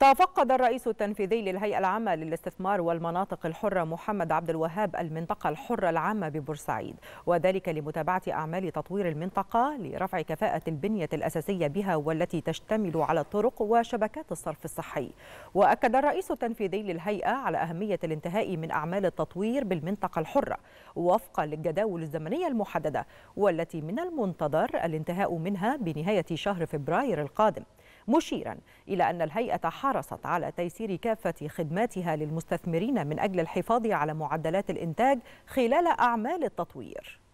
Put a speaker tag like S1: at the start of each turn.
S1: تفقد الرئيس التنفيذي للهيئة العامة للاستثمار والمناطق الحرة محمد عبد الوهاب المنطقة الحرة العامة ببورسعيد وذلك لمتابعة أعمال تطوير المنطقة لرفع كفاءة البنية الأساسية بها والتي تشتمل على الطرق وشبكات الصرف الصحي وأكد الرئيس التنفيذي للهيئة على أهمية الانتهاء من أعمال التطوير بالمنطقة الحرة وفقا للجداول الزمنية المحددة والتي من المنتظر الانتهاء منها بنهاية شهر فبراير القادم مشيرا إلى أن الهيئة حرصت على تيسير كافة خدماتها للمستثمرين من أجل الحفاظ على معدلات الإنتاج خلال أعمال التطوير